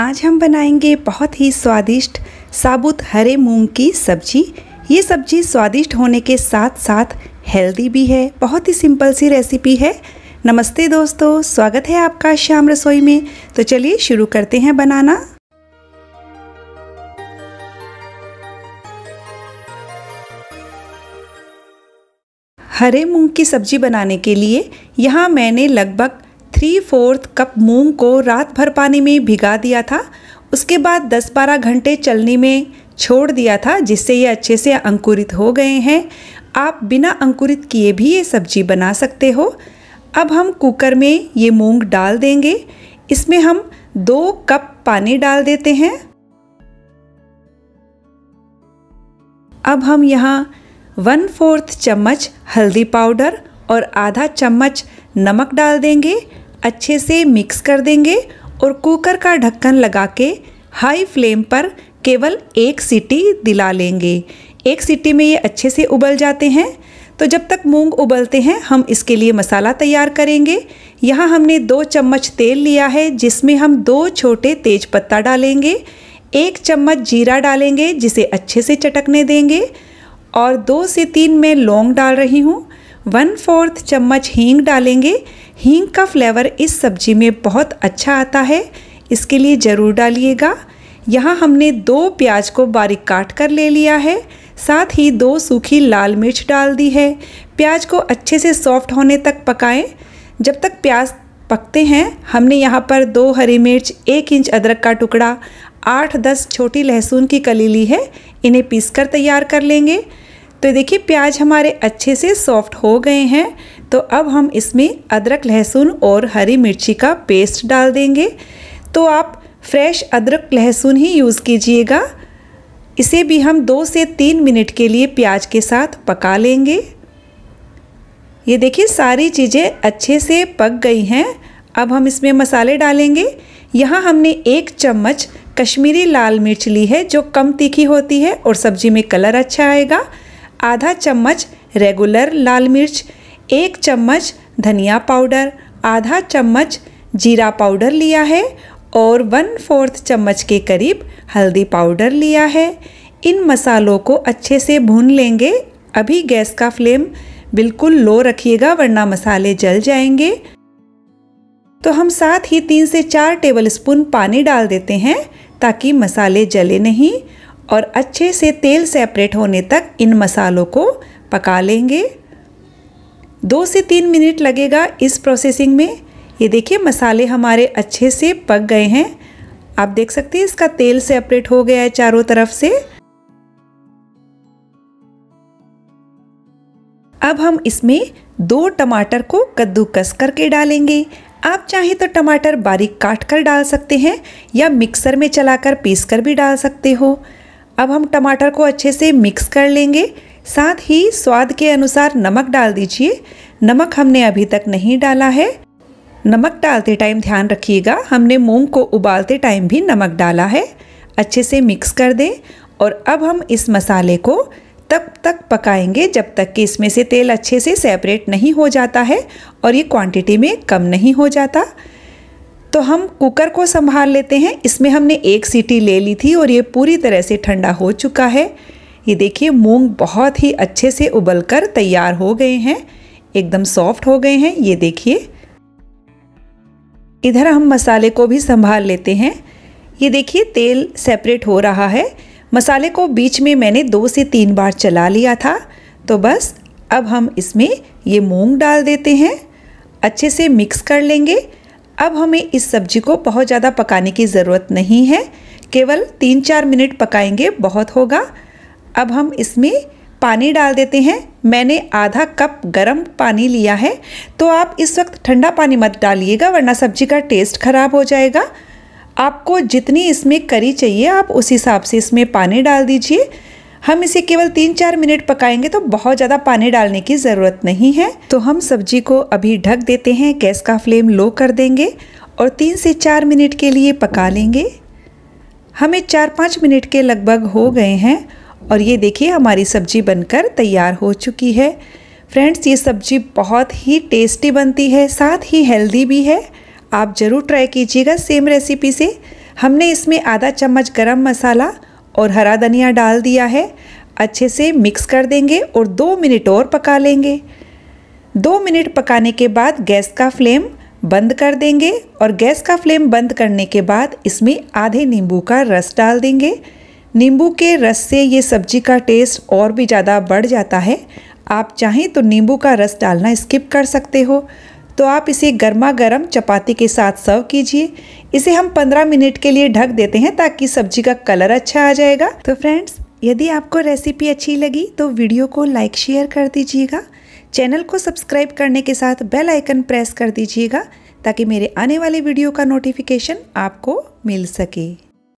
आज हम बनाएंगे बहुत ही स्वादिष्ट साबुत हरे मूंग की सब्जी ये सब्जी स्वादिष्ट होने के साथ साथ हेल्दी भी है बहुत ही सिंपल सी रेसिपी है नमस्ते दोस्तों स्वागत है आपका श्याम रसोई में तो चलिए शुरू करते हैं बनाना हरे मूंग की सब्जी बनाने के लिए यहाँ मैंने लगभग थ्री फोर्थ कप मूंग को रात भर पानी में भिगा दिया था उसके बाद 10-12 घंटे चलने में छोड़ दिया था जिससे ये अच्छे से अंकुरित हो गए हैं आप बिना अंकुरित किए भी ये सब्जी बना सकते हो अब हम कुकर में ये मूंग डाल देंगे इसमें हम दो कप पानी डाल देते हैं अब हम यहाँ वन फोर्थ चम्मच हल्दी पाउडर और आधा चम्मच नमक डाल देंगे अच्छे से मिक्स कर देंगे और कुकर का ढक्कन लगा के हाई फ्लेम पर केवल एक सीटी दिला लेंगे एक सीटी में ये अच्छे से उबल जाते हैं तो जब तक मूंग उबलते हैं हम इसके लिए मसाला तैयार करेंगे यहाँ हमने दो चम्मच तेल लिया है जिसमें हम दो छोटे तेज पत्ता डालेंगे एक चम्मच जीरा डालेंगे जिसे अच्छे से चटकने देंगे और दो से तीन मैं लौंग डाल रही हूँ वन फोर्थ चम्मच हींग डालेंगे हींग का फ्लेवर इस सब्जी में बहुत अच्छा आता है इसके लिए ज़रूर डालिएगा यहाँ हमने दो प्याज को बारीक काट कर ले लिया है साथ ही दो सूखी लाल मिर्च डाल दी है प्याज को अच्छे से सॉफ्ट होने तक पकाएं जब तक प्याज पकते हैं हमने यहाँ पर दो हरी मिर्च एक इंच अदरक का टुकड़ा आठ दस छोटी लहसुन की कली ली है इन्हें पीस कर तैयार कर लेंगे तो देखिए प्याज हमारे अच्छे से सॉफ्ट हो गए हैं तो अब हम इसमें अदरक लहसुन और हरी मिर्ची का पेस्ट डाल देंगे तो आप फ्रेश अदरक लहसुन ही यूज़ कीजिएगा इसे भी हम दो से तीन मिनट के लिए प्याज के साथ पका लेंगे ये देखिए सारी चीज़ें अच्छे से पक गई हैं अब हम इसमें मसाले डालेंगे यहाँ हमने एक चम्मच कश्मीरी लाल मिर्च ली है जो कम तीखी होती है और सब्जी में कलर अच्छा आएगा आधा चम्मच रेगुलर लाल मिर्च एक चम्मच धनिया पाउडर आधा चम्मच जीरा पाउडर लिया है और वन फोर्थ चम्मच के करीब हल्दी पाउडर लिया है इन मसालों को अच्छे से भून लेंगे अभी गैस का फ्लेम बिल्कुल लो रखिएगा वरना मसाले जल जाएंगे तो हम साथ ही तीन से चार टेबल स्पून पानी डाल देते हैं ताकि मसाले जले नहीं और अच्छे से तेल सेपरेट होने तक इन मसालों को पका लेंगे दो से तीन मिनट लगेगा इस प्रोसेसिंग में ये देखिए मसाले हमारे अच्छे से पक गए हैं आप देख सकते हैं इसका तेल सेपरेट हो गया है चारों तरफ से अब हम इसमें दो टमाटर को कद्दूकस करके डालेंगे आप चाहे तो टमाटर बारीक काट कर डाल सकते हैं या मिक्सर में चलाकर पीस कर भी डाल सकते हो अब हम टमाटर को अच्छे से मिक्स कर लेंगे साथ ही स्वाद के अनुसार नमक डाल दीजिए नमक हमने अभी तक नहीं डाला है नमक डालते टाइम ध्यान रखिएगा हमने मूंग को उबालते टाइम भी नमक डाला है अच्छे से मिक्स कर दें और अब हम इस मसाले को तब तक पकाएंगे जब तक कि इसमें से तेल अच्छे से सेपरेट नहीं हो जाता है और ये क्वांटिटी में कम नहीं हो जाता तो हम कुकर को संभाल लेते हैं इसमें हमने एक सीटी ले ली थी और ये पूरी तरह से ठंडा हो चुका है ये देखिए मूंग बहुत ही अच्छे से उबल कर तैयार हो गए हैं एकदम सॉफ्ट हो गए हैं ये देखिए इधर हम मसाले को भी संभाल लेते हैं ये देखिए तेल सेपरेट हो रहा है मसाले को बीच में मैंने दो से तीन बार चला लिया था तो बस अब हम इसमें ये मूंग डाल देते हैं अच्छे से मिक्स कर लेंगे अब हमें इस सब्जी को बहुत ज़्यादा पकाने की ज़रूरत नहीं है केवल तीन चार मिनट पकाएंगे बहुत होगा अब हम इसमें पानी डाल देते हैं मैंने आधा कप गरम पानी लिया है तो आप इस वक्त ठंडा पानी मत डालिएगा वरना सब्जी का टेस्ट ख़राब हो जाएगा आपको जितनी इसमें करी चाहिए आप उस हिसाब से इसमें पानी डाल दीजिए हम इसे केवल तीन चार मिनट पकाएंगे तो बहुत ज़्यादा पानी डालने की ज़रूरत नहीं है तो हम सब्जी को अभी ढक देते हैं गैस का फ्लेम लो कर देंगे और तीन से चार मिनट के लिए पका लेंगे हमें चार पाँच मिनट के लगभग हो गए हैं और ये देखिए हमारी सब्जी बनकर तैयार हो चुकी है फ्रेंड्स ये सब्जी बहुत ही टेस्टी बनती है साथ ही हेल्दी भी है आप ज़रूर ट्राई कीजिएगा सेम रेसिपी से हमने इसमें आधा चम्मच गरम मसाला और हरा धनिया डाल दिया है अच्छे से मिक्स कर देंगे और दो मिनट और पका लेंगे दो मिनट पकाने के बाद गैस का फ्लेम बंद कर देंगे और गैस का फ्लेम बंद करने के बाद इसमें आधे नींबू का रस डाल देंगे नींबू के रस से ये सब्जी का टेस्ट और भी ज़्यादा बढ़ जाता है आप चाहें तो नींबू का रस डालना स्किप कर सकते हो तो आप इसे गर्मा गर्म चपाती के साथ सर्व कीजिए इसे हम 15 मिनट के लिए ढक देते हैं ताकि सब्जी का कलर अच्छा आ जाएगा तो फ्रेंड्स यदि आपको रेसिपी अच्छी लगी तो वीडियो को लाइक शेयर कर दीजिएगा चैनल को सब्सक्राइब करने के साथ बेल आइकन प्रेस कर दीजिएगा ताकि मेरे आने वाले वीडियो का नोटिफिकेशन आपको मिल सके